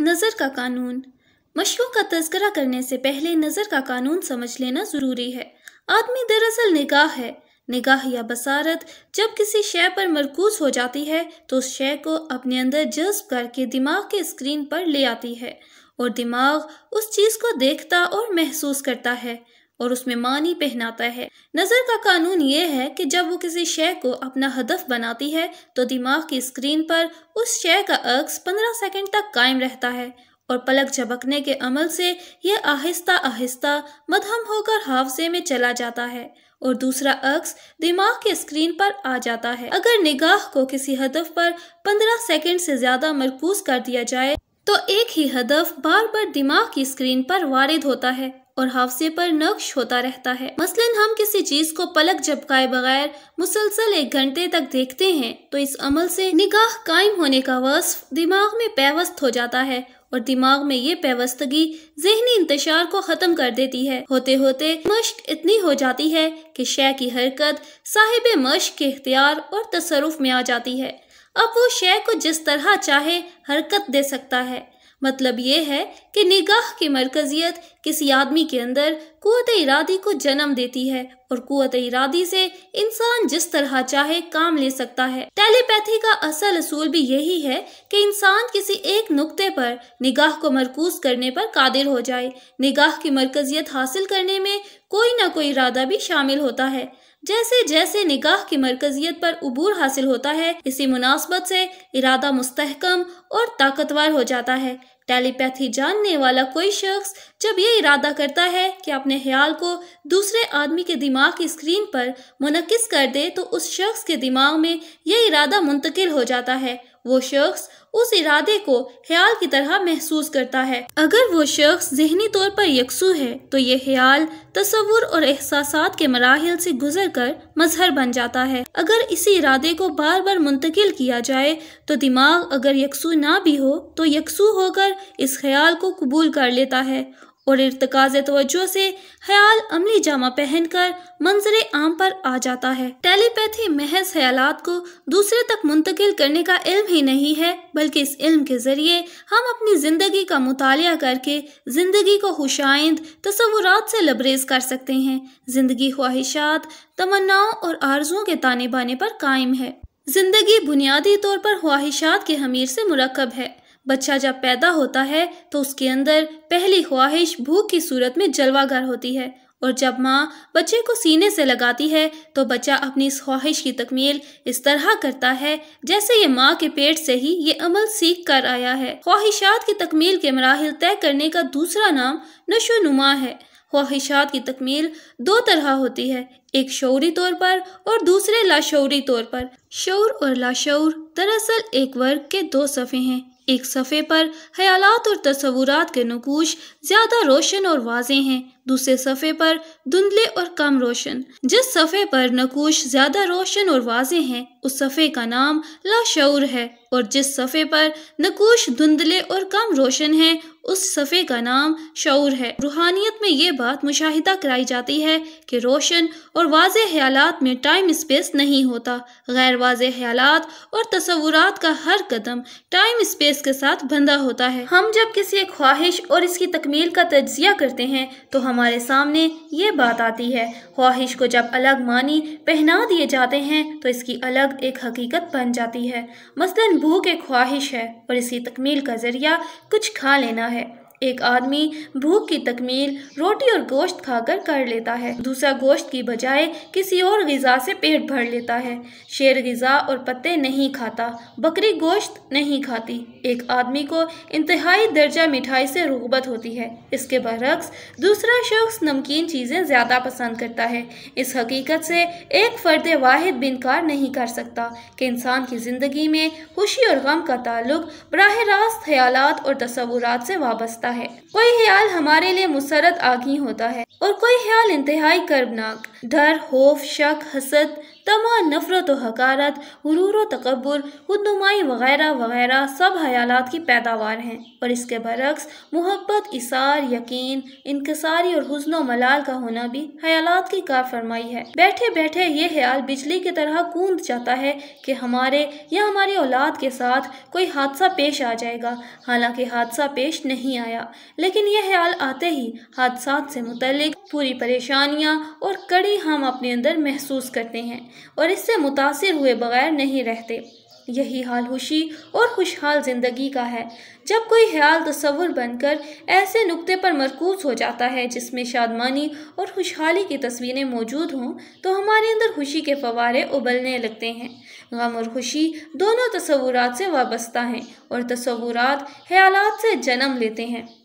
नज़र का कानून मशकों का तस्करा करने से पहले नज़र का कानून समझ लेना ज़रूरी है आदमी दरअसल निगाह है निगाह या बसारत जब किसी शय पर मरकूज हो जाती है तो उस शय को अपने अंदर जज्ब करके दिमाग के स्क्रीन पर ले आती है और दिमाग उस चीज़ को देखता और महसूस करता है और उसमें मानी पहनाता है नज़र का कानून ये है कि जब वो किसी शय को अपना हदफ बनाती है तो दिमाग की स्क्रीन पर उस शय का अक्स पंद्रह सेकंड तक कायम रहता है और पलक झपकने के अमल से यह आहिस्ता आहिस्ता मधम होकर हाफजे में चला जाता है और दूसरा अक्स दिमाग के स्क्रीन पर आ जाता है अगर निगाह को किसी हदफ पर 15 सेकंड से ज्यादा मरकूज कर दिया जाए तो एक ही हदफ बार बार दिमाग की स्क्रीन पर वारिद होता है और हाफसे पर नक्श होता रहता है मसलन हम किसी चीज को पलक झपकाए बगैर मुसलसल एक घंटे तक देखते हैं तो इस अमल से निगाह कायम होने का वस्फ दिमाग में पैवस्त हो जाता है और दिमाग में ये पेवस्तगी जहनी इंतजार को ख़त्म कर देती है होते होते मश्क इतनी हो जाती है कि शय की हरकत साहिब मश्क के इख्तियार और तसरुफ में आ जाती है अब वो शय को जिस तरह चाहे हरकत दे सकता है मतलब ये है कि निगाह की मरकजियत किसी आदमी के अंदर कुत इरादी को जन्म देती है और कुत इरादी से इंसान जिस तरह चाहे काम ले सकता है टेलीपैथी का असल असूल भी यही है कि इंसान किसी एक नुक्ते पर निगाह को मरकूज करने पर कादिर हो जाए निगाह की मरकजियत हासिल करने में कोई ना कोई इरादा भी शामिल होता है जैसे जैसे निगाह की मरकजियत पर अबूर हासिल होता है इसी मुनासबत से इरादा मुस्तहकम और ताकतवर हो जाता है टेलीपैथी जानने वाला कोई शख्स जब ये इरादा करता है कि अपने ख्याल को दूसरे आदमी के दिमाग की स्क्रीन पर मुनकस कर दे तो उस शख्स के दिमाग में यह इरादा मुंतकिल हो जाता है वो शख्स उस इरादे को ख्याल की तरह महसूस करता है अगर वो शख्स जहनी तौर पर यकसू है तो ये ख्याल तस्वुर और एहसास के मराहल से गुजर कर मजहर बन जाता है अगर इसी इरादे को बार बार मुंतकिल किया जाए तो दिमाग अगर यकसू ना भी हो तो यकसू होकर इस ख्याल को कबूल कर लेता है और इरतकाज तवज्जो से ख्याल अमली जामा पहनकर मंजर आम पर आ जाता है टेलीपैथी महज ख्याल को दूसरे तक मुंतकिल करने का इल्म ही नहीं है बल्कि इस इल्म के जरिए हम अपनी ज़िंदगी का मुताल करके ज़िंदगी को खुशाइंद तस्वुरा से लबरेज कर सकते हैं ज़िंदगी ख्वाहिशात तमन्नाओं और आरजुओं के ताने बाने पर कायम है ज़िंदगी बुनियादी तौर पर ख्वाहिशात के हमीर से मरकब है बच्चा जब पैदा होता है तो उसके अंदर पहली ख्वाहिश भूख की सूरत में जलवागर होती है और जब माँ बच्चे को सीने से लगाती है तो बच्चा अपनी इस ख्वाहिश की तकमील इस तरह करता है जैसे ये माँ के पेट से ही ये अमल सीख कर आया है ख्वाहिशात की तकमील के मराहल तय करने का दूसरा नाम नशो नुमा है ख्वाहिशात की तकमील दो तरह होती है एक शौरी तौर पर और दूसरे लाशौरी तौर पर शौर और लाशौर दरअसल एक वर्ग के दो सफ़े हैं एक सफ़े पर ख्यालात और तस्वूरत के नकूश ज़्यादा रोशन और वाजें हैं दूसरे सफ़े पर धुंधले और कम रोशन जिस सफ़े पर नकोश ज़्यादा रोशन और वाजे हैं उस सफ़े का नाम लाशूर है और जिस सफ़े पर नकोश धुंधले और कम रोशन है उस सफ़े का नाम शौर है रूहानियत में ये बात मुशाहिदा कराई जाती है कि रोशन और वाज ख्याल में टाइम स्पेस नहीं होता गैर वाज ख्याल और तस्वूर का हर कदम टाइम स्पेस के साथ बंधा होता है हम जब किसी एक ख्वाहिश और इसकी तकमील का तजिया करते हैं तो हम हमारे सामने ये बात आती है ख्वाहिश को जब अलग मानी पहना दिए जाते हैं तो इसकी अलग एक हकीकत बन जाती है मसलन भूख एक ख्वाहिश है और इसकी तकमील का ज़रिया कुछ खा लेना है एक आदमी भूख की तकमील रोटी और गोश्त खाकर कर लेता है दूसरा गोश्त की बजाय किसी और गज़ा से पेट भर लेता है शेर गज़ा और पत्ते नहीं खाता बकरी गोश्त नहीं खाती एक आदमी को इंतहाई दर्जा मिठाई से रुगबत होती है इसके बरक्स दूसरा शख्स नमकीन चीज़ें ज़्यादा पसंद करता है इस हकीकत से एक फ़र्द वाहिद बिनकार नहीं कर सकता कि इंसान की ज़िंदगी में खुशी और गम का ताल्लुक बरह रास्त ख्याल और तस्वूरत से वाबस्ता जाता है कोई ख्याल हमारे लिए मुसरत आगी होता है और कोई ख्याल इंतहाई कर्बनाक डर होफ शक हसद तमाम नफरत व हकारत गुरूर व तकबर खुदनुमाई वगैरह वगैरह सब हयाल की पैदावार हैं और इसके बरक्स मोहब्बत इसार यकीन इनकसारी और हसन व मलाल का होना भी हयाल की कार फरमाई है बैठे बैठे ये ख्याल बिजली की तरह कूद जाता है कि हमारे या हमारी औलाद के साथ कोई हादसा पेश आ जाएगा हालांकि हादसा पेश नहीं आया लेकिन यह ख्याल आते ही हादसा से मुतल पूरी परेशानियाँ और कड़ी हम अपने अंदर महसूस करते हैं और इससे मुतासर हुए बगैर नहीं रहते यही हाल खुशी और खुशहाल ज़िंदगी का है जब कोई ख्याल तस्वुर बनकर ऐसे नुक्ते पर मरकूज हो जाता है जिसमें शादमानी और खुशहाली की तस्वीरें मौजूद हों तो हमारे अंदर खुशी के फवारे उबलने लगते हैं गम और खुशी दोनों तस्वूरत से वाबस्ता हैं और तस्वूर ख्याल से जन्म लेते हैं